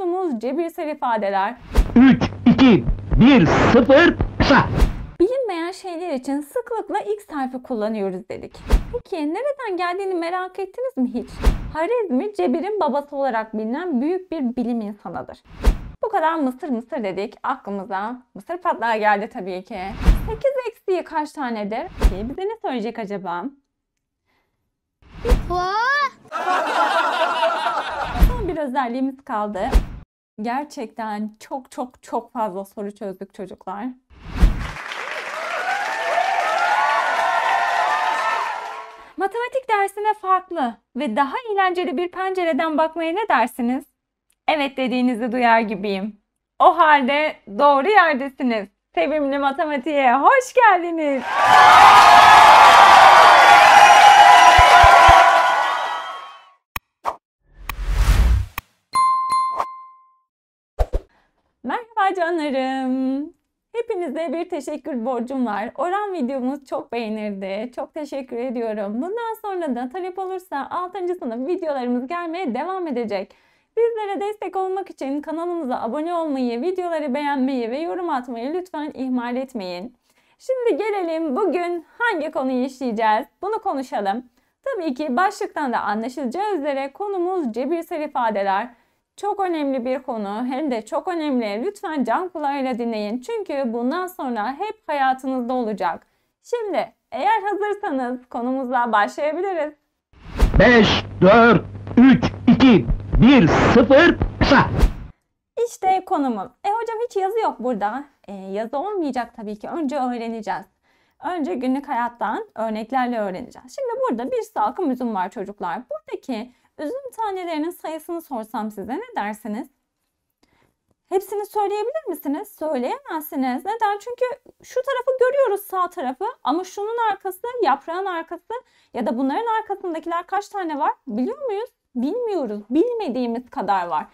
Konumuz cebirsel ifadeler. 3, 2, 1, 0, kısa. Bilinmeyen şeyler için sıklıkla x harfi kullanıyoruz dedik. Peki nereden geldiğini merak ettiniz mi hiç? Harizmi cebirin babası olarak bilinen büyük bir bilim insanıdır. Bu kadar mısır mısır dedik. Aklımıza mısır patlağı geldi tabii ki. 8 eksiği kaç tanedir? Peki bize ne söyleyecek acaba? Son bir özelliğimiz kaldı. Gerçekten çok çok çok fazla soru çözdük çocuklar. Matematik dersine farklı ve daha eğlenceli bir pencereden bakmaya ne dersiniz? Evet dediğinizi duyar gibiyim. O halde doğru yerdesiniz. Sevimli matematiğe hoş geldiniz. canlarım. Hepinize bir teşekkür borcum var. Oran videomuz çok beğenildi. Çok teşekkür ediyorum. Bundan sonra da talep olursa 6. sınıf videolarımız gelmeye devam edecek. Bizlere destek olmak için kanalımıza abone olmayı, videoları beğenmeyi ve yorum atmayı lütfen ihmal etmeyin. Şimdi gelelim bugün hangi konuyu işleyeceğiz? Bunu konuşalım. Tabii ki başlıktan da anlaşılacağı üzere konumuz cebirsel ifadeler. Çok önemli bir konu hem de çok önemli. Lütfen can kulağıyla dinleyin. Çünkü bundan sonra hep hayatınızda olacak. Şimdi eğer hazırsanız konumuza başlayabiliriz. 5, 4, 3, 2, 1, 0, kısa. İşte konumuz. E hocam hiç yazı yok burada. E, yazı olmayacak tabii ki. Önce öğreneceğiz. Önce günlük hayattan örneklerle öğreneceğiz. Şimdi burada bir salkım üzüm var çocuklar. Buradaki Üzüm tanelerinin sayısını sorsam size ne dersiniz? Hepsini söyleyebilir misiniz? Söyleyemezsiniz. Neden? Çünkü şu tarafı görüyoruz sağ tarafı ama şunun arkası, yaprağın arkası ya da bunların arkasındakiler kaç tane var biliyor muyuz? Bilmiyoruz. Bilmediğimiz kadar var.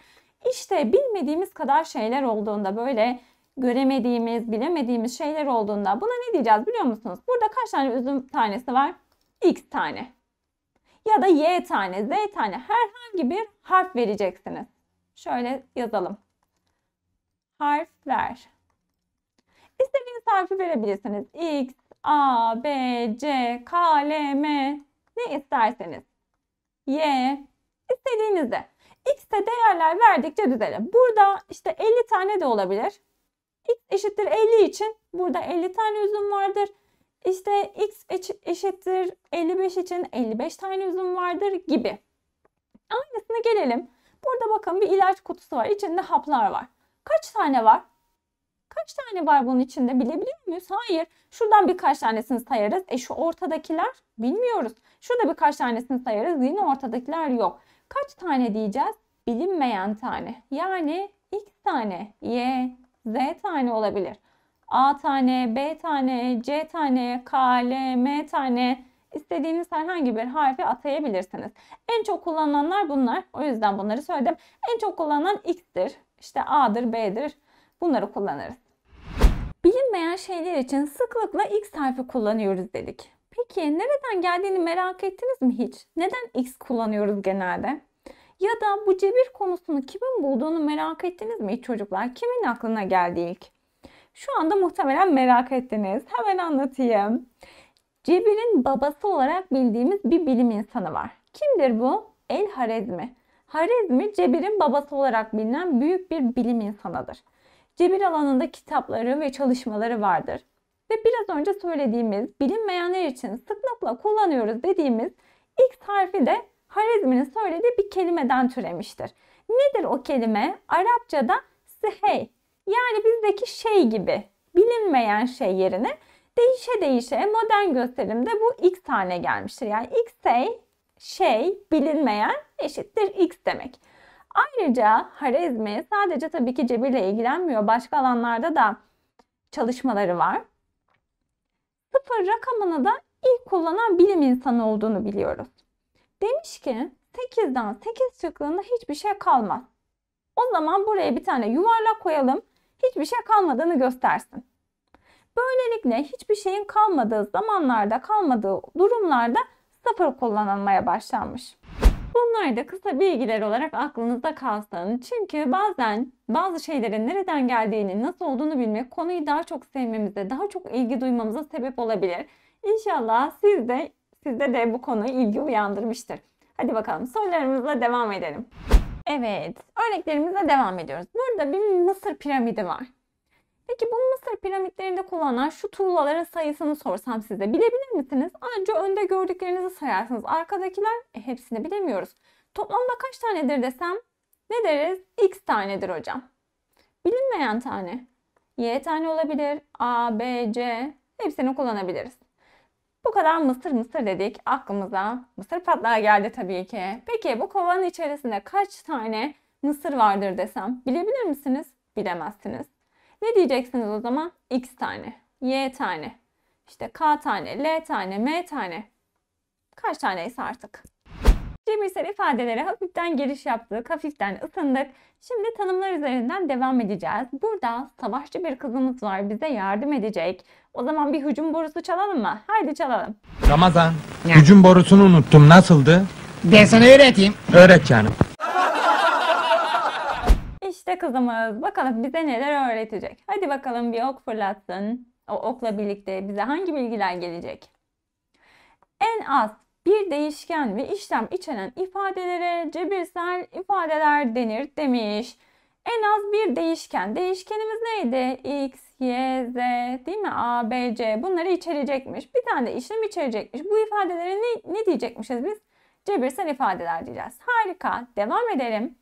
İşte bilmediğimiz kadar şeyler olduğunda böyle göremediğimiz, bilemediğimiz şeyler olduğunda buna ne diyeceğiz biliyor musunuz? Burada kaç tane üzüm tanesi var? X tane ya da Y tane, Z tane herhangi bir harf vereceksiniz. Şöyle yazalım. Harf ver. İstediğiniz harfi verebilirsiniz. X, A, B, C, K, L, M ne isterseniz. Y istediğinizde. X'e değerler verdikçe düzelir. Burada işte 50 tane de olabilir. X eşittir 50 için burada 50 tane üzüm vardır. İşte x eşittir 55 için 55 tane üzüm vardır gibi. Aynısına gelelim. Burada bakın bir ilaç kutusu var. İçinde haplar var. Kaç tane var? Kaç tane var bunun içinde bilebiliyor muyuz? Hayır. Şuradan birkaç tanesini sayarız. E şu ortadakiler bilmiyoruz. Şurada birkaç tanesini sayarız. Yine ortadakiler yok. Kaç tane diyeceğiz? Bilinmeyen tane. Yani x tane, y, z tane olabilir. A tane, B tane, C tane, K, L, M tane istediğiniz herhangi bir harfi atayabilirsiniz. En çok kullanılanlar bunlar. O yüzden bunları söyledim. En çok kullanılan X'tir. İşte A'dır, B'dir. Bunları kullanırız. Bilinmeyen şeyler için sıklıkla X harfi kullanıyoruz dedik. Peki nereden geldiğini merak ettiniz mi hiç? Neden X kullanıyoruz genelde? Ya da bu cebir konusunu kimin bulduğunu merak ettiniz mi hiç çocuklar? Kimin aklına geldi ilk? Şu anda muhtemelen merak ettiniz. Hemen anlatayım. Cebir'in babası olarak bildiğimiz bir bilim insanı var. Kimdir bu? El Harezmi. Harezmi Cebir'in babası olarak bilinen büyük bir bilim insanıdır. Cebir alanında kitapları ve çalışmaları vardır. Ve biraz önce söylediğimiz bilinmeyenler için sıklıkla kullanıyoruz dediğimiz ilk harfi de Harizmi'nin söylediği bir kelimeden türemiştir. Nedir o kelime? Arapçada sihey yani bizdeki şey gibi bilinmeyen şey yerine değişe değişe modern gösterimde bu x tane gelmiştir. Yani x şey, şey bilinmeyen eşittir x demek. Ayrıca Harezmi sadece tabii ki cebirle ilgilenmiyor. Başka alanlarda da çalışmaları var. Sıfır rakamını da ilk kullanan bilim insanı olduğunu biliyoruz. Demiş ki 8'den 8 çıktığında hiçbir şey kalmaz. O zaman buraya bir tane yuvarlak koyalım hiçbir şey kalmadığını göstersin. Böylelikle hiçbir şeyin kalmadığı zamanlarda, kalmadığı durumlarda sıfır kullanılmaya başlanmış. Bunlar da kısa bilgiler olarak aklınızda kalsın. Çünkü bazen bazı şeylerin nereden geldiğini, nasıl olduğunu bilmek konuyu daha çok sevmemize, daha çok ilgi duymamıza sebep olabilir. İnşallah siz de, sizde de bu konu ilgi uyandırmıştır. Hadi bakalım sorularımızla devam edelim. Evet, örneklerimize devam ediyoruz. Burada bir Mısır piramidi var. Peki bu Mısır piramitlerinde kullanılan şu tuğlaların sayısını sorsam size bilebilir misiniz? Anca önde gördüklerinizi sayarsınız. Arkadakiler e, hepsini bilemiyoruz. Toplamda kaç tanedir desem ne deriz? X tanedir hocam. Bilinmeyen tane. Y tane olabilir. A, B, C hepsini kullanabiliriz. Bu kadar mısır mısır dedik. Aklımıza mısır patlağı geldi tabii ki. Peki bu kovanın içerisinde kaç tane mısır vardır desem bilebilir misiniz? Bilemezsiniz. Ne diyeceksiniz o zaman? X tane, Y tane, işte K tane, L tane, M tane. Kaç taneyse artık. Cebirsel ifadelere hafiften giriş yaptık, hafiften ısındık. Şimdi tanımlar üzerinden devam edeceğiz. Burada savaşçı bir kızımız var, bize yardım edecek. O zaman bir hücum borusu çalalım mı? Haydi çalalım. Ramazan, ya. hücum borusunu unuttum. Nasıldı? Ben sana öğreteyim. Öğret canım. İşte kızımız. Bakalım bize neler öğretecek. Hadi bakalım bir ok fırlatsın. O okla birlikte bize hangi bilgiler gelecek? En az bir değişken ve işlem içeren ifadelere cebirsel ifadeler denir demiş. En az bir değişken. Değişkenimiz neydi? X, Y, Z değil mi? A, B, C bunları içerecekmiş. Bir tane de işlem içerecekmiş. Bu ifadelere ne, ne diyecekmişiz biz? Cebirsel ifadeler diyeceğiz. Harika. Devam edelim.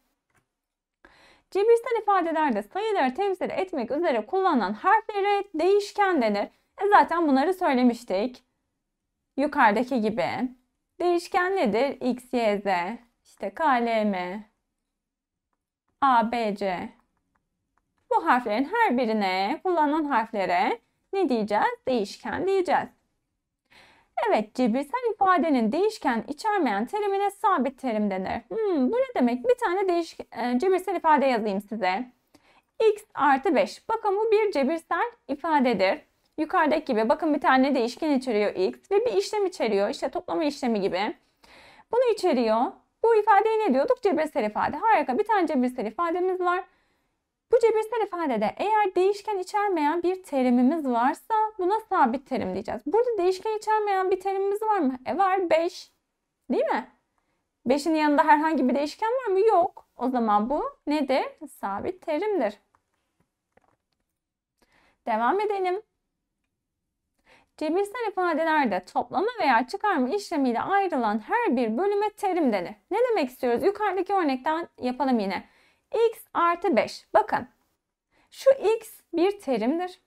Cebirsel ifadelerde sayıları temsil etmek üzere kullanılan harflere değişken denir. E zaten bunları söylemiştik. Yukarıdaki gibi. Değişken nedir? X, Y, Z. İşte K, L, M. A, B, C. Bu harflerin her birine, kullanılan harflere ne diyeceğiz? Değişken diyeceğiz. Evet, cebirsel ifadenin değişken içermeyen terimine sabit terim denir. Hmm, bu ne demek? Bir tane değiş, e, cebirsel ifade yazayım size. x artı 5. Bakın bu bir cebirsel ifadedir. Yukarıdaki gibi bakın bir tane değişken içeriyor x ve bir işlem içeriyor. İşte toplama işlemi gibi. Bunu içeriyor. Bu ifadeye ne diyorduk? Cebirsel ifade. Harika bir tane cebirsel ifademiz var. Bu cebirsel ifadede eğer değişken içermeyen bir terimimiz varsa buna sabit terim diyeceğiz. Burada değişken içermeyen bir terimimiz var mı? E var 5. Değil mi? 5'in yanında herhangi bir değişken var mı? Yok. O zaman bu nedir? Sabit terimdir. Devam edelim. Cebirsel ifadelerde toplama veya çıkarma işlemiyle ayrılan her bir bölüme terim denir. Ne demek istiyoruz? Yukarıdaki örnekten yapalım yine. x artı 5. Bakın şu x bir terimdir.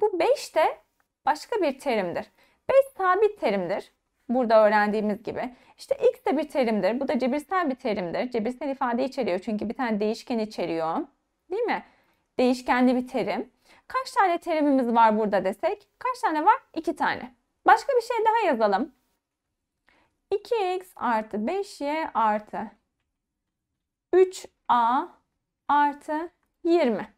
Bu 5 de başka bir terimdir. 5 sabit terimdir. Burada öğrendiğimiz gibi. İşte x de bir terimdir. Bu da cebirsel bir terimdir. Cebirsel ifade içeriyor çünkü bir tane değişken içeriyor. Değil mi? Değişkenli bir terim. Kaç tane terimimiz var burada desek? Kaç tane var? 2 tane. Başka bir şey daha yazalım. 2x artı 5y artı 3a artı 20.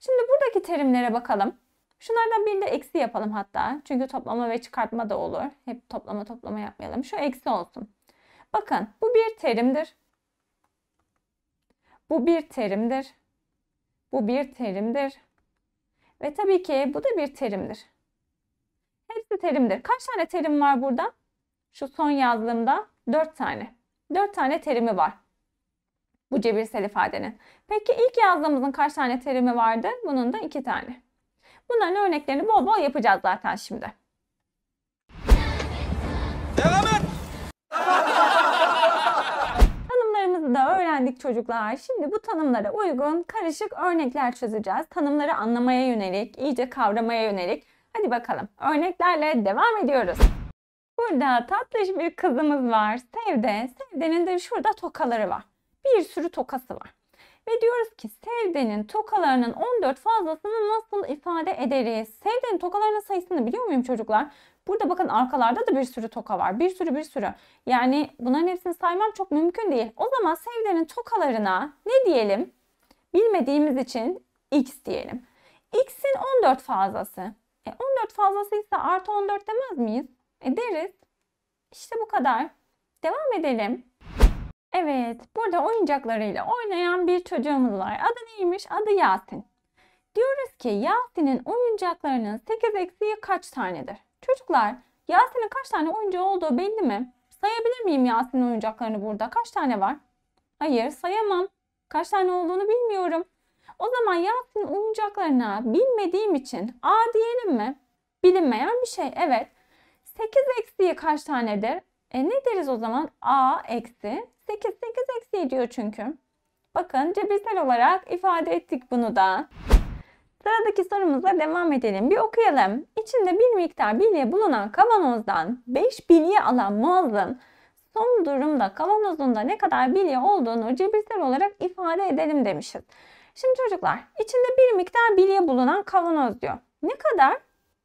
Şimdi buradaki terimlere bakalım. Şunlardan bir de eksi yapalım hatta. Çünkü toplama ve çıkartma da olur. Hep toplama toplama yapmayalım. Şu eksi olsun. Bakın bu bir terimdir. Bu bir terimdir. Bu bir terimdir. Ve tabii ki bu da bir terimdir. Hepsi terimdir. Kaç tane terim var burada? Şu son yazdığımda 4 tane. 4 tane terimi var. Bu cebirsel ifadenin. Peki ilk yazdığımızın kaç tane terimi vardı? Bunun da 2 tane. Bunların örneklerini bol bol yapacağız zaten şimdi. da öğrendik çocuklar. Şimdi bu tanımlara uygun karışık örnekler çözeceğiz. Tanımları anlamaya yönelik, iyice kavramaya yönelik. Hadi bakalım. Örneklerle devam ediyoruz. Burada tatlış bir kızımız var. Sevde. Sevde'nin de şurada tokaları var. Bir sürü tokası var. Ve diyoruz ki Sevde'nin tokalarının 14 fazlasını nasıl ifade ederiz? Sevde'nin tokalarının sayısını biliyor muyum çocuklar? Burada bakın arkalarda da bir sürü toka var. Bir sürü bir sürü. Yani bunların hepsini saymam çok mümkün değil. O zaman sevgilerin tokalarına ne diyelim? Bilmediğimiz için x diyelim. x'in 14 fazlası. E 14 ise artı 14 demez miyiz? E deriz. İşte bu kadar. Devam edelim. Evet, burada oyuncaklarıyla oynayan bir çocuğumuz var. Adı neymiş? Adı Yasin. Diyoruz ki Yasin'in oyuncaklarının 8 eksiği kaç tanedir? Çocuklar Yasin'in kaç tane oyuncağı olduğu belli mi? Sayabilir miyim Yasin'in oyuncaklarını burada? Kaç tane var? Hayır sayamam. Kaç tane olduğunu bilmiyorum. O zaman Yasin'in oyuncaklarına bilmediğim için A diyelim mi? Bilinmeyen bir şey. Evet. 8 eksiği kaç tanedir? E ne deriz o zaman? A eksi 8, 8 eksiği diyor çünkü. Bakın cebirsel olarak ifade ettik bunu da. Sıradaki sorumuzla devam edelim. Bir okuyalım. İçinde bir miktar bilye bulunan kavanozdan 5 bilye alan Muaz'ın son durumda kavanozunda ne kadar bilye olduğunu cebirsel olarak ifade edelim demişiz. Şimdi çocuklar içinde bir miktar bilye bulunan kavanoz diyor. Ne kadar?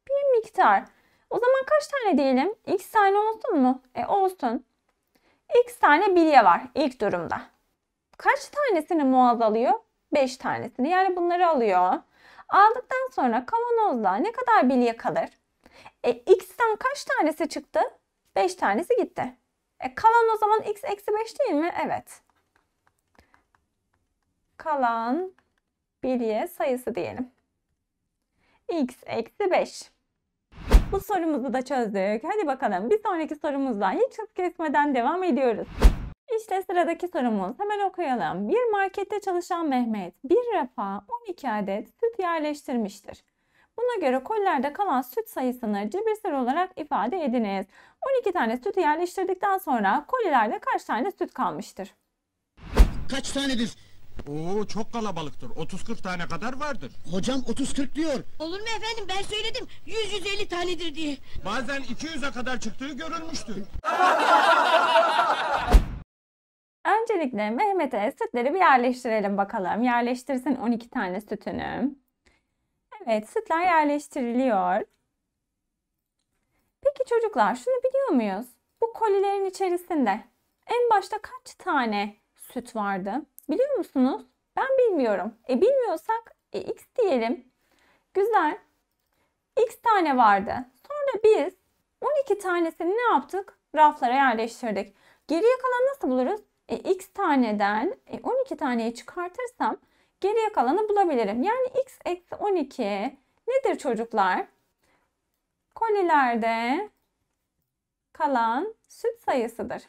Bir miktar. O zaman kaç tane diyelim? X tane olsun mu? E olsun. X tane bilye var ilk durumda. Kaç tanesini Muaz alıyor? 5 tanesini. Yani bunları alıyor. Aldıktan sonra kavanozda ne kadar bilye kalır? E, x'ten kaç tanesi çıktı? 5 tanesi gitti. E, kalan o zaman x eksi 5 değil mi? Evet. Kalan bilye sayısı diyelim. x eksi 5. Bu sorumuzu da çözdük. Hadi bakalım bir sonraki sorumuzdan hiç hız kesmeden devam ediyoruz. İşte sıradaki sorumuz. Hemen okuyalım. Bir markette çalışan Mehmet bir rafa 12 adet süt yerleştirmiştir. Buna göre kollerde kalan süt sayısını cebirsel olarak ifade ediniz. 12 tane süt yerleştirdikten sonra kolilerde kaç tane süt kalmıştır? Kaç tanedir? Oo çok kalabalıktır. 30-40 tane kadar vardır. Hocam 30-40 diyor. Olur mu efendim ben söyledim 100-150 tanedir diye. Bazen 200'e kadar çıktığı görülmüştür. Öncelikle Mehmet'e sütleri bir yerleştirelim bakalım. Yerleştirsin 12 tane sütünü. Evet sütler yerleştiriliyor. Peki çocuklar şunu biliyor muyuz? Bu kolilerin içerisinde en başta kaç tane süt vardı? Biliyor musunuz? Ben bilmiyorum. E bilmiyorsak e, x diyelim. Güzel. X tane vardı. Sonra biz 12 tanesini ne yaptık? Raflara yerleştirdik. Geriye kalan nasıl buluruz? e, x taneden e, 12 taneyi çıkartırsam geriye kalanı bulabilirim. Yani x eksi 12 nedir çocuklar? Kolilerde kalan süt sayısıdır.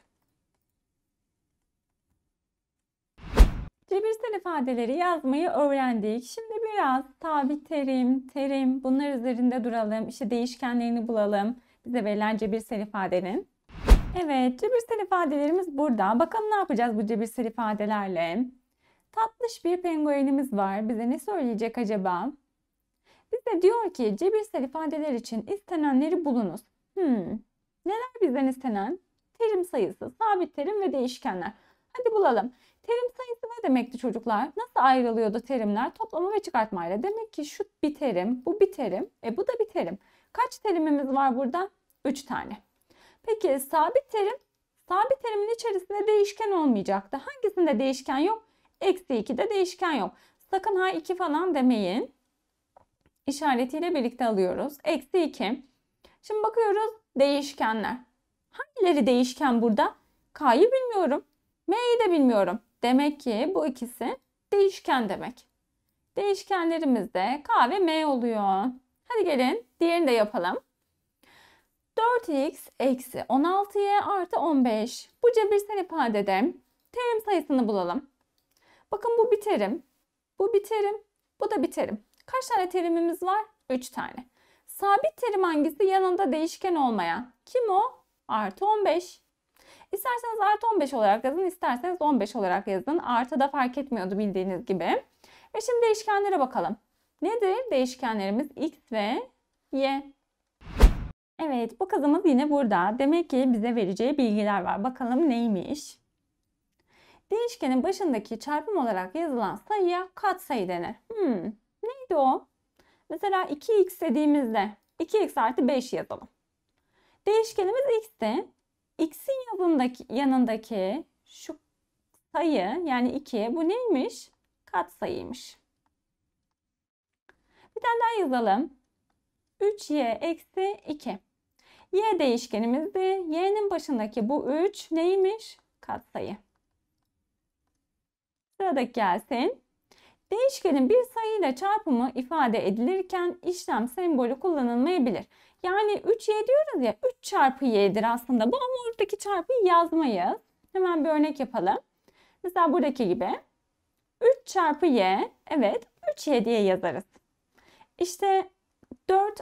Cebirsel ifadeleri yazmayı öğrendik. Şimdi biraz tabi terim, terim bunlar üzerinde duralım. İşte değişkenlerini bulalım. Bize verilen cebirsel ifadenin. Evet, cebirsel ifadelerimiz burada. Bakalım ne yapacağız bu cebirsel ifadelerle? Tatlış bir penguenimiz var. Bize ne söyleyecek acaba? Bize diyor ki cebirsel ifadeler için istenenleri bulunuz. Hmm, neler bizden istenen? Terim sayısı, sabit terim ve değişkenler. Hadi bulalım. Terim sayısı ne demekti çocuklar? Nasıl ayrılıyordu terimler? Toplama ve çıkartmayla. Demek ki şu bir terim, bu bir terim, e bu da bir terim. Kaç terimimiz var burada? 3 tane. Peki sabit terim? Sabit terimin içerisinde değişken olmayacaktı. Hangisinde değişken yok? Eksi 2'de değişken yok. Sakın ha 2 falan demeyin. İşaretiyle birlikte alıyoruz. Eksi 2. Şimdi bakıyoruz değişkenler. Hangileri değişken burada? K'yı bilmiyorum. M'yi de bilmiyorum. Demek ki bu ikisi değişken demek. Değişkenlerimizde K ve M oluyor. Hadi gelin diğerini de yapalım. 4x eksi 16y artı 15. Bu cebirsel ifadede terim sayısını bulalım. Bakın bu bir terim. Bu bir terim. Bu da bir terim. Kaç tane terimimiz var? 3 tane. Sabit terim hangisi? Yanında değişken olmayan. Kim o? Artı 15. İsterseniz artı 15 olarak yazın, isterseniz 15 olarak yazın. Artı da fark etmiyordu bildiğiniz gibi. Ve şimdi değişkenlere bakalım. Nedir değişkenlerimiz? X ve Y. Evet bu kızımız yine burada. Demek ki bize vereceği bilgiler var. Bakalım neymiş? Değişkenin başındaki çarpım olarak yazılan sayıya katsayı denir. Hmm, neydi o? Mesela 2x dediğimizde 2x artı 5 yazalım. Değişkenimiz x'ti. x'in yanındaki, yanındaki şu sayı yani 2 bu neymiş? Katsayıymış. Bir tane daha yazalım. 3y eksi 2. Y değişkenimizde Y'nin başındaki bu 3 neymiş? Katsayı. Sıradaki gelsin. Değişkenin bir sayıyla çarpımı ifade edilirken işlem sembolü kullanılmayabilir. Yani 3y diyoruz ya 3 çarpı y'dir aslında bu ama oradaki çarpıyı yazmayız. Hemen bir örnek yapalım. Mesela buradaki gibi 3 çarpı y evet 3y diye yazarız. İşte 4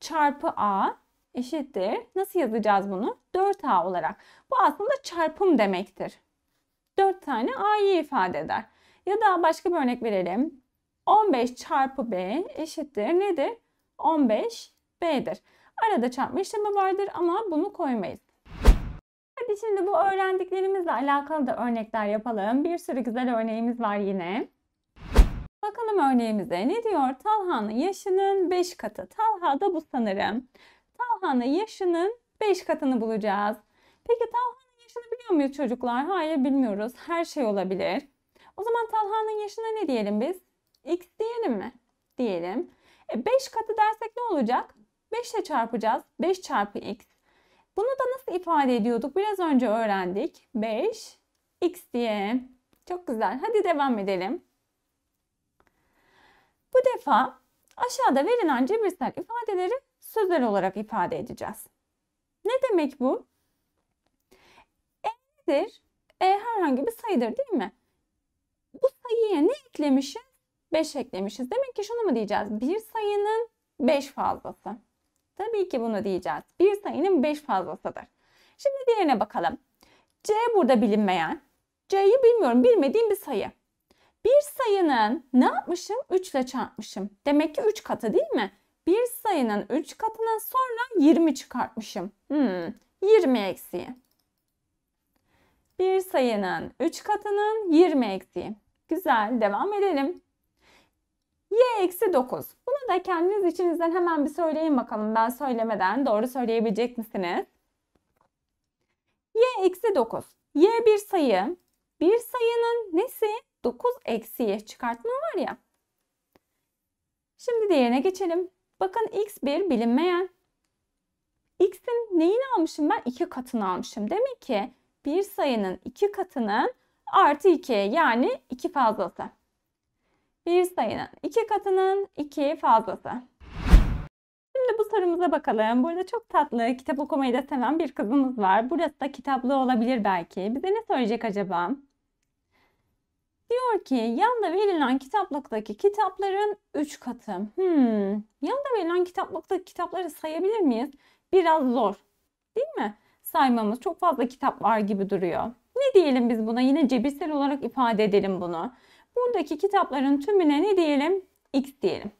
çarpı a eşittir. Nasıl yazacağız bunu? 4A olarak. Bu aslında çarpım demektir. 4 tane A'yı ifade eder. Ya da başka bir örnek verelim. 15 çarpı B eşittir nedir? 15 B'dir. Arada çarpma işlemi vardır ama bunu koymayız. Hadi şimdi bu öğrendiklerimizle alakalı da örnekler yapalım. Bir sürü güzel örneğimiz var yine. Bakalım örneğimize ne diyor? Talha'nın yaşının 5 katı. Talha da bu sanırım. Talha'nın yaşının 5 katını bulacağız. Peki Talha'nın yaşını biliyor muyuz çocuklar? Hayır bilmiyoruz. Her şey olabilir. O zaman Talha'nın yaşına ne diyelim biz? X diyelim mi? Diyelim. 5 e katı dersek ne olacak? 5 ile çarpacağız. 5 çarpı x. Bunu da nasıl ifade ediyorduk? Biraz önce öğrendik. 5 x diye. Çok güzel. Hadi devam edelim. Bu defa aşağıda verilen cebirsel ifadeleri sözel olarak ifade edeceğiz. Ne demek bu? E nedir? E herhangi bir sayıdır değil mi? Bu sayıya ne eklemişiz? 5 eklemişiz. Demek ki şunu mu diyeceğiz? Bir sayının 5 fazlası. Tabii ki bunu diyeceğiz. Bir sayının 5 fazlasıdır. Şimdi diğerine bakalım. C burada bilinmeyen. C'yi bilmiyorum. Bilmediğim bir sayı. Bir sayının ne yapmışım? 3 ile çarpmışım. Demek ki 3 katı değil mi? bir sayının 3 katına sonra 20 çıkartmışım. Hmm, 20 eksiği. Bir sayının 3 katının 20 eksiği. Güzel devam edelim. Y eksi 9. Bunu da kendiniz içinizden hemen bir söyleyin bakalım. Ben söylemeden doğru söyleyebilecek misiniz? Y eksi 9. Y bir sayı. Bir sayının nesi? 9 eksiye çıkartma var ya. Şimdi diğerine geçelim. Bakın x bir bilinmeyen. x'in neyini almışım ben? 2 katını almışım. Demek ki bir sayının 2 katının artı 2 yani 2 fazlası. Bir sayının 2 katının 2 fazlası. Şimdi bu sorumuza bakalım. Burada çok tatlı, kitap okumayı da seven bir kızımız var. Burası da kitaplı olabilir belki. Bize ne söyleyecek acaba? Diyor ki yanda verilen kitaplıktaki kitapların 3 katı. Hmm, yanda verilen kitaplıktaki kitapları sayabilir miyiz? Biraz zor değil mi? Saymamız çok fazla kitap var gibi duruyor. Ne diyelim biz buna? Yine cebirsel olarak ifade edelim bunu. Buradaki kitapların tümüne ne diyelim? X diyelim.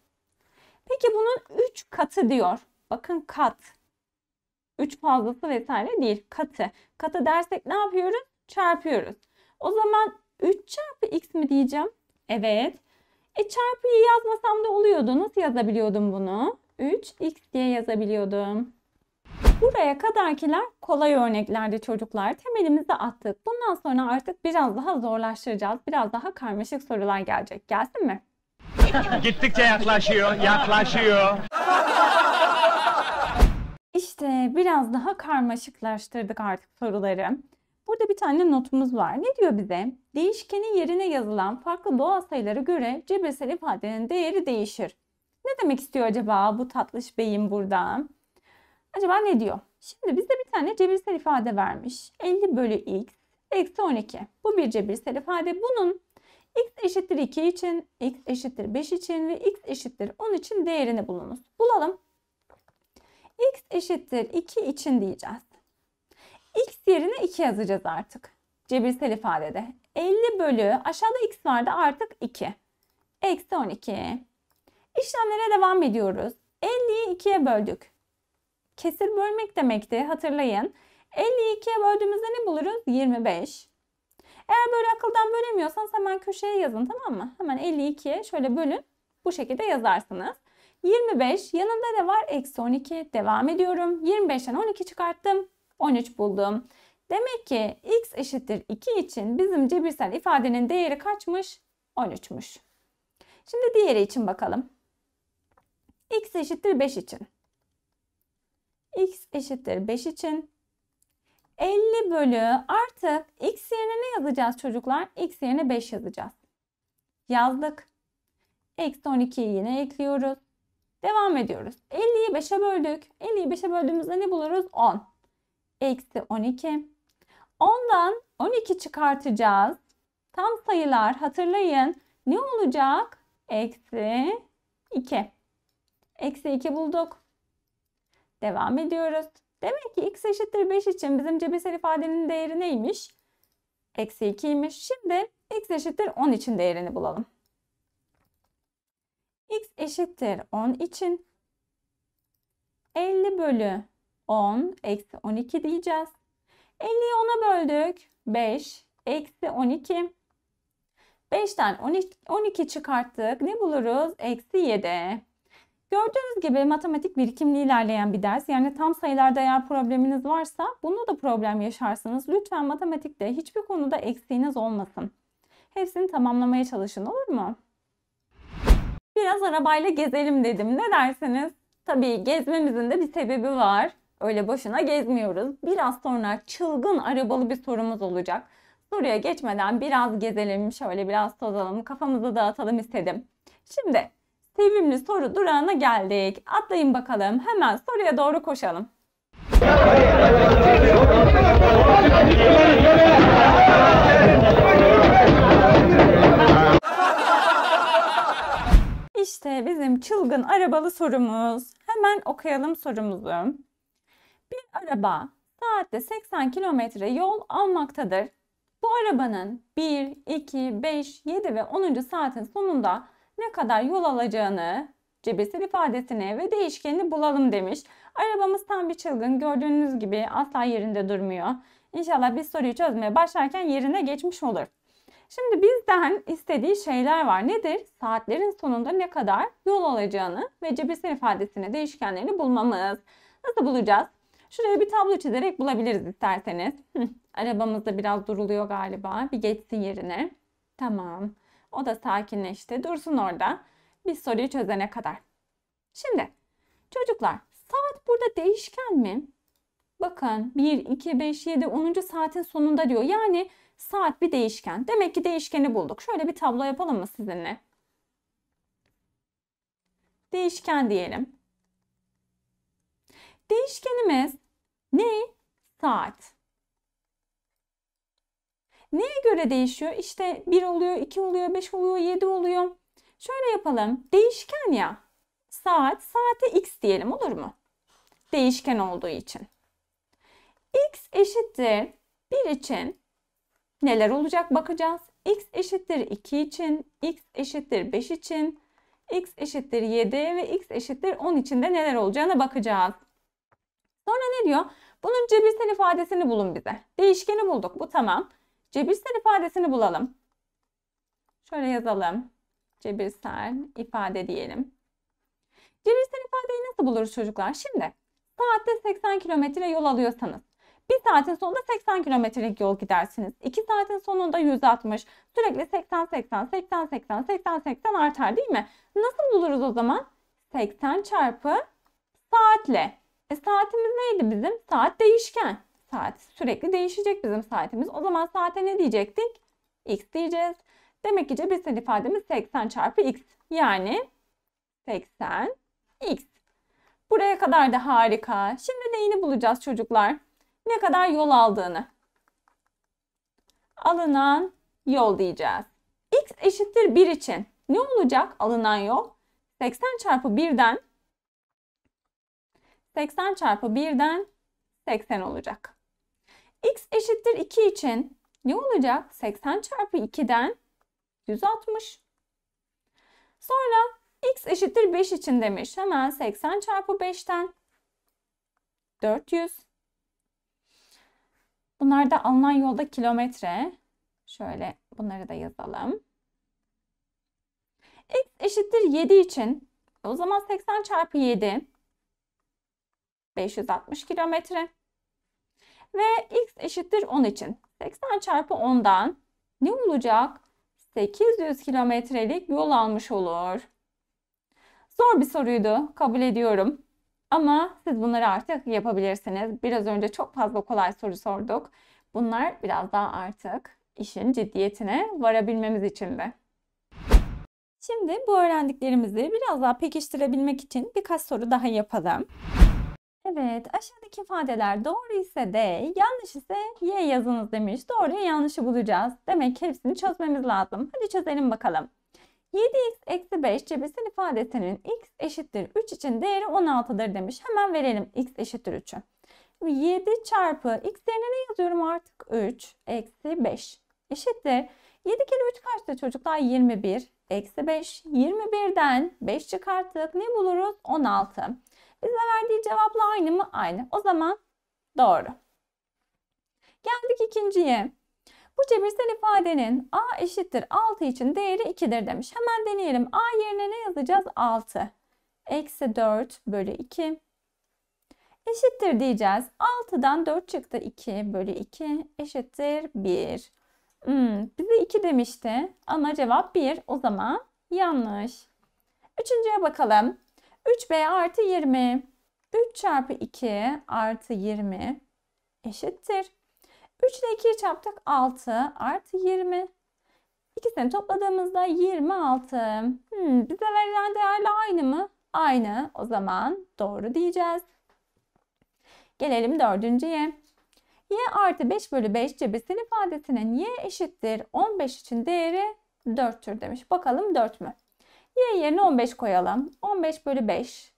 Peki bunun 3 katı diyor. Bakın kat. 3 fazlası vesaire değil. Katı. Katı dersek ne yapıyoruz? Çarpıyoruz. O zaman 3 çarpı x mi diyeceğim? Evet. E çarpıyı yazmasam da oluyordu. Nasıl yazabiliyordum bunu? 3x diye yazabiliyordum. Buraya kadarkiler kolay örneklerdi çocuklar. Temelimizi attık. Bundan sonra artık biraz daha zorlaştıracağız. Biraz daha karmaşık sorular gelecek. Gelsin mi? Gittikçe yaklaşıyor, yaklaşıyor. İşte biraz daha karmaşıklaştırdık artık soruları. Burada bir tane notumuz var. Ne diyor bize? Değişkenin yerine yazılan farklı doğal sayılara göre cebirsel ifadenin değeri değişir. Ne demek istiyor acaba bu tatlış beyim burada? Acaba ne diyor? Şimdi bize bir tane cebirsel ifade vermiş. 50 bölü x eksi 12. Bu bir cebirsel ifade. Bunun x eşittir 2 için, x eşittir 5 için ve x eşittir 10 için değerini bulunuz. Bulalım. x eşittir 2 için diyeceğiz. X yerine 2 yazacağız artık. Cebirsel ifadede. 50 bölü aşağıda x vardı artık 2. Eksi 12. İşlemlere devam ediyoruz. 50'yi 2'ye böldük. Kesir bölmek demekti hatırlayın. 50'yi 2'ye böldüğümüzde ne buluruz? 25. Eğer böyle akıldan bölemiyorsanız hemen köşeye yazın tamam mı? Hemen 52'ye şöyle bölün. Bu şekilde yazarsınız. 25 yanında ne var? Eksi 12. Devam ediyorum. 25'ten 12 çıkarttım. 13 buldum. Demek ki x eşittir 2 için bizim cebirsel ifadenin değeri kaçmış? 13'müş. Şimdi diğeri için bakalım. x eşittir 5 için. x eşittir 5 için 50 bölü artık x yerine ne yazacağız çocuklar? x yerine 5 yazacağız. Yazdık. Eksi 12'yi yine ekliyoruz. Devam ediyoruz. 50'yi 5'e böldük. 50'yi 5'e böldüğümüzde ne buluruz? 10 eksi 12. Ondan 12 çıkartacağız. Tam sayılar hatırlayın. Ne olacak? Eksi 2. Eksi 2 bulduk. Devam ediyoruz. Demek ki x eşittir 5 için bizim cebesel ifadenin değeri neymiş? Eksi 2'ymiş. Şimdi x eşittir 10 için değerini bulalım. x eşittir 10 için 50 bölü 10 eksi 12 diyeceğiz. 50'yi 10'a böldük. 5 eksi 12. 5'ten 12, çıkarttık. Ne buluruz? Eksi 7. Gördüğünüz gibi matematik birikimli ilerleyen bir ders. Yani tam sayılarda eğer probleminiz varsa bunu da problem yaşarsınız. lütfen matematikte hiçbir konuda eksiğiniz olmasın. Hepsini tamamlamaya çalışın olur mu? Biraz arabayla gezelim dedim. Ne dersiniz? Tabii gezmemizin de bir sebebi var. Öyle boşuna gezmiyoruz. Biraz sonra çılgın arabalı bir sorumuz olacak. Soruya geçmeden biraz gezelim, şöyle biraz tozalım, kafamızı dağıtalım istedim. Şimdi sevimli soru durağına geldik. Atlayın bakalım. Hemen soruya doğru koşalım. İşte bizim çılgın arabalı sorumuz. Hemen okuyalım sorumuzu bir araba saatte 80 kilometre yol almaktadır. Bu arabanın 1, 2, 5, 7 ve 10. saatin sonunda ne kadar yol alacağını, cebirsel ifadesini ve değişkenini bulalım demiş. Arabamız tam bir çılgın. Gördüğünüz gibi asla yerinde durmuyor. İnşallah bir soruyu çözmeye başlarken yerine geçmiş olur. Şimdi bizden istediği şeyler var. Nedir? Saatlerin sonunda ne kadar yol alacağını ve cebirsel ifadesini, değişkenlerini bulmamız. Nasıl bulacağız? Şuraya bir tablo çizerek bulabiliriz isterseniz. Arabamızda biraz duruluyor galiba. Bir geçsin yerine. Tamam. O da sakinleşti. Dursun orada. Bir soruyu çözene kadar. Şimdi çocuklar saat burada değişken mi? Bakın 1, 2, 5, 7, 10. saatin sonunda diyor. Yani saat bir değişken. Demek ki değişkeni bulduk. Şöyle bir tablo yapalım mı sizinle? Değişken diyelim. Değişkenimiz ne? Saat. Neye göre değişiyor? İşte 1 oluyor, 2 oluyor, 5 oluyor, 7 oluyor. Şöyle yapalım. Değişken ya. Saat, saate x diyelim olur mu? Değişken olduğu için. x eşittir 1 için neler olacak bakacağız. x eşittir 2 için, x eşittir 5 için, x eşittir 7 ve x eşittir 10 için de neler olacağına bakacağız. Sonra ne diyor? Bunun cebirsel ifadesini bulun bize. Değişkeni bulduk. Bu tamam. Cebirsel ifadesini bulalım. Şöyle yazalım. Cebirsel ifade diyelim. Cebirsel ifadeyi nasıl buluruz çocuklar? Şimdi saatte 80 kilometre yol alıyorsanız bir saatin sonunda 80 kilometrelik yol gidersiniz. İki saatin sonunda 160. Sürekli 80 80 80 80 80 80 artar değil mi? Nasıl buluruz o zaman? 80 çarpı saatle. E saatimiz neydi bizim? Saat değişken. Saat sürekli değişecek bizim saatimiz. O zaman saate ne diyecektik? X diyeceğiz. Demek ki cebirsel ifademiz 80 çarpı X. Yani 80 X. Buraya kadar da harika. Şimdi neyini bulacağız çocuklar? Ne kadar yol aldığını. Alınan yol diyeceğiz. X eşittir 1 için ne olacak alınan yol? 80 çarpı 1'den 80 çarpı 1'den 80 olacak. X eşittir 2 için ne olacak? 80 çarpı 2'den 160. Sonra x eşittir 5 için demiş. Hemen 80 çarpı 5'ten 400. Bunlar da alınan yolda kilometre. Şöyle bunları da yazalım. x eşittir 7 için o zaman 80 çarpı 7 560 kilometre. Ve x eşittir 10 için 80 çarpı 10'dan ne olacak? 800 kilometrelik yol almış olur. Zor bir soruydu kabul ediyorum. Ama siz bunları artık yapabilirsiniz. Biraz önce çok fazla kolay soru sorduk. Bunlar biraz daha artık işin ciddiyetine varabilmemiz için de. Şimdi bu öğrendiklerimizi biraz daha pekiştirebilmek için birkaç soru daha yapalım. Evet aşağıdaki ifadeler doğru ise D, yanlış ise Y yazınız demiş. Doğruyu yanlışı bulacağız. Demek ki hepsini çözmemiz lazım. Hadi çözelim bakalım. 7x eksi 5 cebirsel ifadesinin x eşittir 3 için değeri 16'dır demiş. Hemen verelim x eşittir 3'ü. 7 çarpı x yerine ne yazıyorum artık? 3 eksi 5 eşittir. 7 kere 3 kaçtı çocuklar? 21 eksi 5. 21'den 5 çıkarttık. Ne buluruz? 16. Bize verdiği cevapla aynı mı? Aynı. O zaman doğru. Geldik ikinciye. Bu cebirsel ifadenin a eşittir 6 için değeri 2'dir demiş. Hemen deneyelim. a yerine ne yazacağız? 6. Eksi 4 bölü 2. Eşittir diyeceğiz. 6'dan 4 çıktı. 2 bölü 2 eşittir 1. Hmm, bize 2 demişti Ana cevap 1. O zaman yanlış. Üçüncüye bakalım. 3b artı 20. 3 çarpı 2 artı 20 eşittir. 3 ile 2'yi çarptık 6 artı 20. İkisini topladığımızda 26. Hmm, bize verilen değerle aynı mı? Aynı. O zaman doğru diyeceğiz. Gelelim dördüncüye. y artı 5 bölü 5 cebirsel ifadesinin y eşittir 15 için değeri 4'tür demiş. Bakalım 4 mü? Y yerine 15 koyalım. 15 bölü 5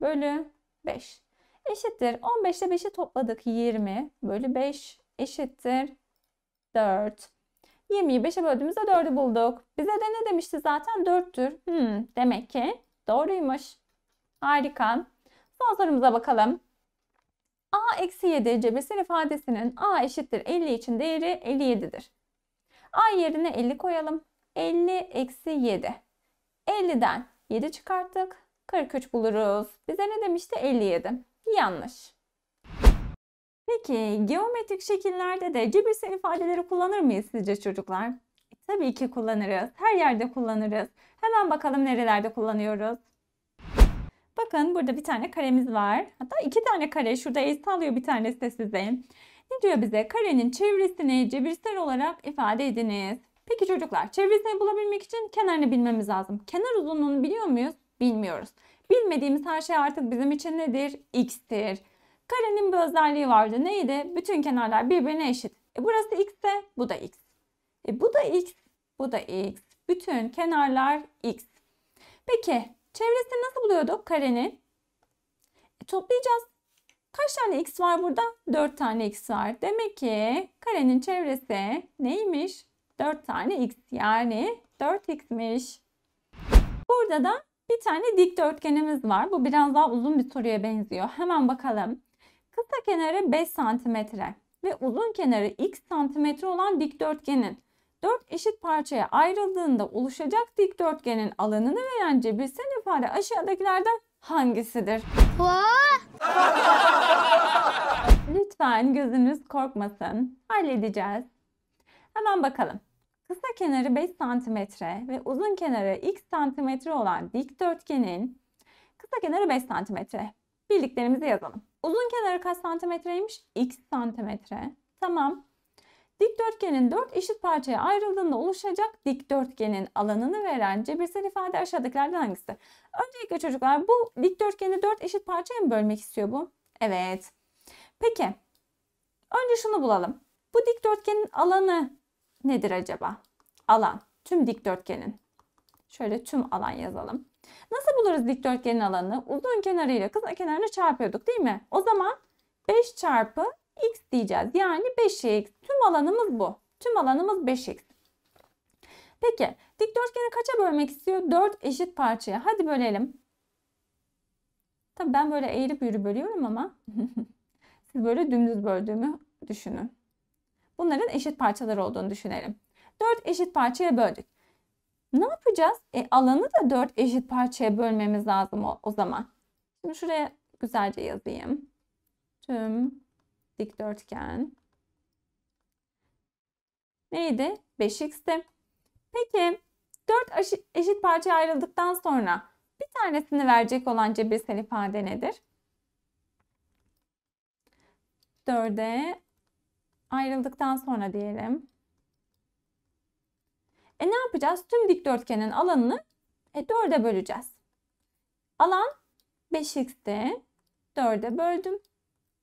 bölü 5 eşittir. 15 ile 5'i topladık. 20 bölü 5 eşittir 4. 20'yi 5'e böldüğümüzde 4'ü bulduk. Bize de ne demişti zaten? 4'tür. Hmm, demek ki doğruymuş. Harika. Son sorumuza bakalım. A eksi 7 cebirsel ifadesinin A eşittir 50 için değeri 57'dir. A yerine 50 koyalım. 50 eksi 7 50'den 7 çıkarttık. 43 buluruz. Bize ne demişti? 57. Yanlış. Peki geometrik şekillerde de cebirsel ifadeleri kullanır mıyız sizce çocuklar? E, tabii ki kullanırız. Her yerde kullanırız. Hemen bakalım nerelerde kullanıyoruz. Bakın burada bir tane karemiz var. Hatta iki tane kare. Şurada el sallıyor bir tanesi de size. Ne diyor bize? Karenin çevresini cebirsel olarak ifade ediniz. Peki çocuklar çevresini bulabilmek için kenarını bilmemiz lazım. Kenar uzunluğunu biliyor muyuz? Bilmiyoruz. Bilmediğimiz her şey artık bizim için nedir? X'tir. Karenin bir özelliği vardı. Neydi? Bütün kenarlar birbirine eşit. E burası x ise bu da x. E bu da x, bu da x. Bütün kenarlar x. Peki çevresini nasıl buluyorduk karenin? E, toplayacağız. Kaç tane x var burada? 4 tane x var. Demek ki karenin çevresi neymiş? 4 tane x yani 4x'miş. Burada da bir tane dikdörtgenimiz var. Bu biraz daha uzun bir soruya benziyor. Hemen bakalım. Kısa kenarı 5 santimetre ve uzun kenarı x santimetre olan dikdörtgenin 4 eşit parçaya ayrıldığında oluşacak dikdörtgenin alanını veren cebirsel ifade aşağıdakilerden hangisidir? Lütfen gözünüz korkmasın. Halledeceğiz. Hemen bakalım. Kısa kenarı 5 cm ve uzun kenarı x cm olan dikdörtgenin kısa kenarı 5 cm. Bildiklerimizi yazalım. Uzun kenarı kaç santimetreymiş? x santimetre. Tamam. Dikdörtgenin 4 eşit parçaya ayrıldığında oluşacak dikdörtgenin alanını veren cebirsel ifade aşağıdakilerden hangisi? Öncelikle çocuklar bu dikdörtgeni 4 eşit parçaya mı bölmek istiyor bu? Evet. Peki. Önce şunu bulalım. Bu dikdörtgenin alanı nedir acaba? Alan. Tüm dikdörtgenin. Şöyle tüm alan yazalım. Nasıl buluruz dikdörtgenin alanını? Uzun kenarıyla kısa kenarını çarpıyorduk değil mi? O zaman 5 çarpı x diyeceğiz. Yani 5x. Tüm alanımız bu. Tüm alanımız 5x. Peki dikdörtgeni kaça bölmek istiyor? 4 eşit parçaya. Hadi bölelim. Tabii ben böyle eğri yürü bölüyorum ama siz böyle dümdüz böldüğümü düşünün. Bunların eşit parçalar olduğunu düşünelim. 4 eşit parçaya böldük. Ne yapacağız? E, alanı da 4 eşit parçaya bölmemiz lazım o, o zaman. Şimdi şuraya güzelce yazayım. Tüm dikdörtgen. Neydi? 5x'ti. Peki 4 eşit parçaya ayrıldıktan sonra bir tanesini verecek olan cebirsel ifade nedir? 4'e ayrıldıktan sonra diyelim. E ne yapacağız? Tüm dikdörtgenin alanını e, 4'e böleceğiz. Alan 5x'ti. 4'e böldüm.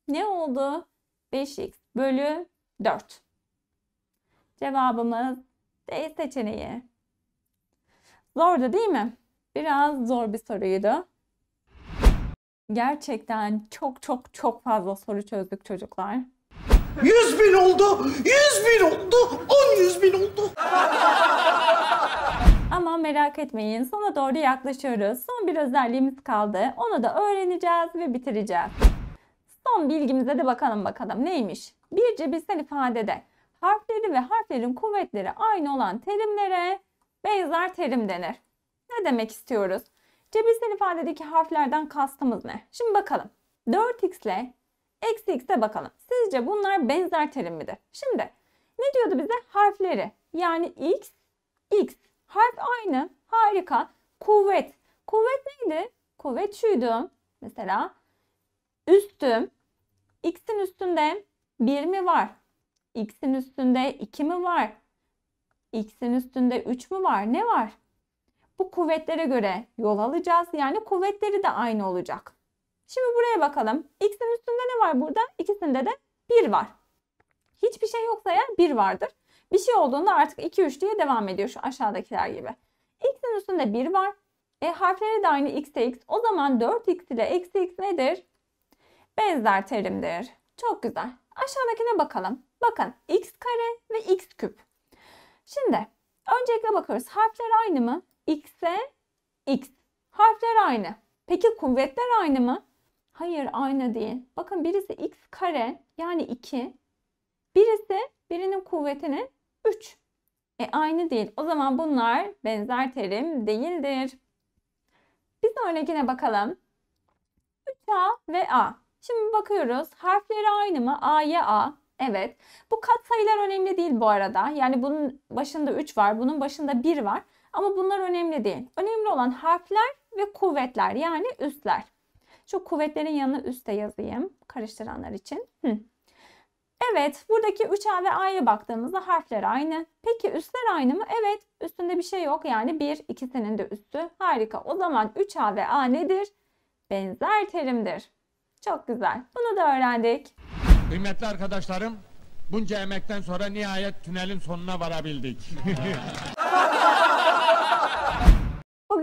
Ne oldu? 5x bölü 4. Cevabımız D seçeneği. Zordu değil mi? Biraz zor bir soruydu. Gerçekten çok çok çok fazla soru çözdük çocuklar. Yüz bin oldu, yüz bin oldu, on yüz bin oldu. Ama merak etmeyin sona doğru yaklaşıyoruz. Son bir özelliğimiz kaldı. Onu da öğreneceğiz ve bitireceğiz. Son bilgimize de bakalım bakalım neymiş? Bir cebirsel ifadede harfleri ve harflerin kuvvetleri aynı olan terimlere benzer terim denir. Ne demek istiyoruz? Cebirsel ifadedeki harflerden kastımız ne? Şimdi bakalım. 4x ile Eksi x'e bakalım. Sizce bunlar benzer terim midir? Şimdi ne diyordu bize? Harfleri yani x, x. Harf aynı. Harika. Kuvvet. Kuvvet neydi? Kuvvet şuydu. Mesela üstüm. X'in üstünde 1 mi var? X'in üstünde 2 mi var? X'in üstünde 3 mü var? Ne var? Bu kuvvetlere göre yol alacağız. Yani kuvvetleri de aynı olacak. Şimdi buraya bakalım. X'in üstünde ne var burada? İkisinde de 1 var. Hiçbir şey yoksa ya 1 vardır. Bir şey olduğunda artık 2, 3 diye devam ediyor şu aşağıdakiler gibi. X'in üstünde 1 var. E harfleri de aynı x'e x. O zaman 4x ile eksi x nedir? Benzer terimdir. Çok güzel. Aşağıdakine bakalım. Bakın x kare ve x küp. Şimdi öncelikle bakıyoruz. Harfler aynı mı? x'e x. Harfler aynı. Peki kuvvetler aynı mı? Hayır aynı değil. Bakın birisi x kare yani 2. Birisi birinin kuvvetini 3. E aynı değil. O zaman bunlar benzer terim değildir. Bir sonrakine bakalım. 3a ve a. Şimdi bakıyoruz. Harfleri aynı mı? A'ya A. Evet. Bu kat sayılar önemli değil bu arada. Yani bunun başında 3 var. Bunun başında 1 var. Ama bunlar önemli değil. Önemli olan harfler ve kuvvetler yani üstler. Şu kuvvetlerin yanı üste yazayım karıştıranlar için. Hı. Evet buradaki 3A ve A'ya baktığımızda harfler aynı. Peki üstler aynı mı? Evet üstünde bir şey yok yani 1 ikisinin de üstü. Harika o zaman 3A ve A nedir? Benzer terimdir. Çok güzel bunu da öğrendik. Kıymetli arkadaşlarım bunca emekten sonra nihayet tünelin sonuna varabildik.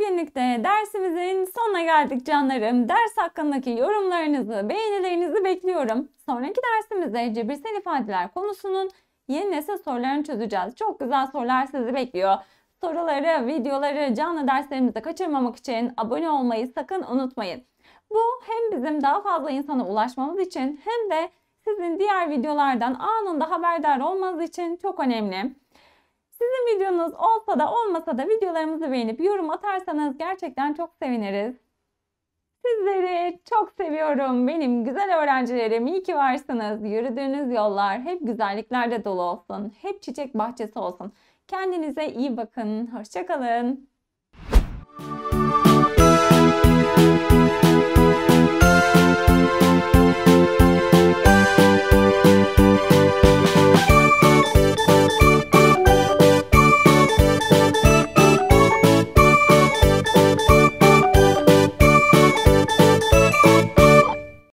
bugünlük de dersimizin sonuna geldik canlarım. Ders hakkındaki yorumlarınızı, beğenilerinizi bekliyorum. Sonraki dersimizde cebirsel ifadeler konusunun yeni nesil sorularını çözeceğiz. Çok güzel sorular sizi bekliyor. Soruları, videoları, canlı derslerimizi kaçırmamak için abone olmayı sakın unutmayın. Bu hem bizim daha fazla insana ulaşmamız için hem de sizin diğer videolardan anında haberdar olmanız için çok önemli. Sizin videonuz olsa da olmasa da videolarımızı beğenip yorum atarsanız gerçekten çok seviniriz. Sizleri çok seviyorum. Benim güzel öğrencilerim iyi ki varsınız. Yürüdüğünüz yollar hep güzelliklerle dolu olsun. Hep çiçek bahçesi olsun. Kendinize iyi bakın. Hoşçakalın.